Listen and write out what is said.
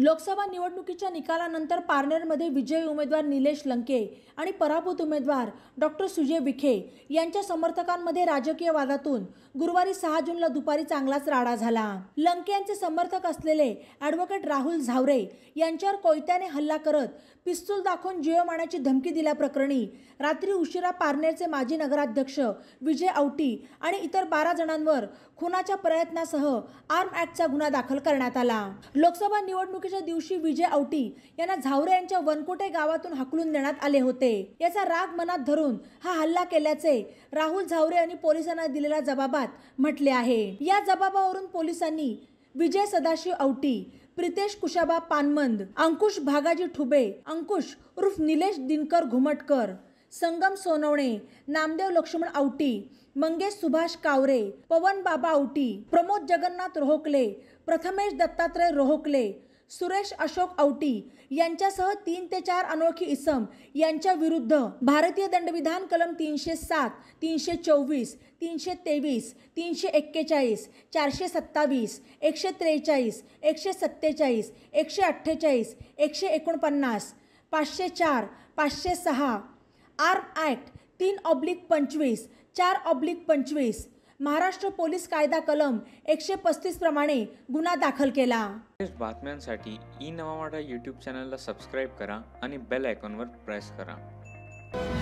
लोकसभा निवडणुकीच्या निकालानंतर पारनेरमध्ये विजयी उमेदवार निलेश लंके आणि पराभूत उमेदवार डॉक्टर सुजय विखे यांच्या समर्थकांमध्ये राजकीय वादातून गुरुवारी सहा जूनला दुपारी चांगलाच राडा झाला लंके यांचे समर्थक असलेले ॲडव्होकेट राहुल झावरे यांच्यावर कोयत्याने हल्ला करत पिस्तूल दाखवून जीव मारण्याची धमकी दिल्याप्रकरणी रात्री उशिरा पारनेरचे माजी नगराध्यक्ष विजय औटी आणि इतर बारा जणांवर खुनाच्या प्रयत्नासह आर्म ॲक्टचा गुन्हा दाखल करण्यात आला लोकसभा निवडणूक निवडणुकीच्या दिवशी विजय औटी यांना झावरे यांच्या वनकोटे गावातून हकलून देण्यात आले होते याचा राग मनात धरून हा हल्ला केल्याचे राहुल झावरे यांनी पोलिसांना दिलेल्या जबाबात म्हटले आहे या जबाबावरून पोलिसांनी विजय सदाशिव औटी प्रितेश कुशाबा पानमंद अंकुश भागाजी ठुबे अंकुश उर्फ निलेश दिनकर घुमटकर संगम सोनवणे नामदेव लक्ष्मण औटी मंगेश सुभाष कावरे पवन बाबा औटी प्रमोद जगन्नाथ रोहोकले प्रथमेश दत्तात्रय रोहोकले सुरेश अशोक औटी यांच्यासह तीन ते चार अनोळखी इसम यांच्या विरुद्ध भारतीय दंडविधान कलम तीनशे सात तीनशे चोवीस तीनशे तेवीस तीनशे एक्केचाळीस चारशे सत्तावीस एकशे त्रेचाळीस एकशे सत्तेचाळीस एकशे अठ्ठेचाळीस एकशे एकोणपन्नास पाचशे चार पाचशे सहा आर्म ॲक्ट तीन ऑब्लिक पंचवीस चार ऑब्लिक पंचवीस महाराष्ट्र पोलीस कायदा कलम एकशे पस्तीस प्रमाणे गुन्हा दाखल केला बातम्यांसाठी ई नवामाडा यूट्यूब चॅनलला सबस्क्राईब करा आणि बेल आयकॉनवर प्रेस करा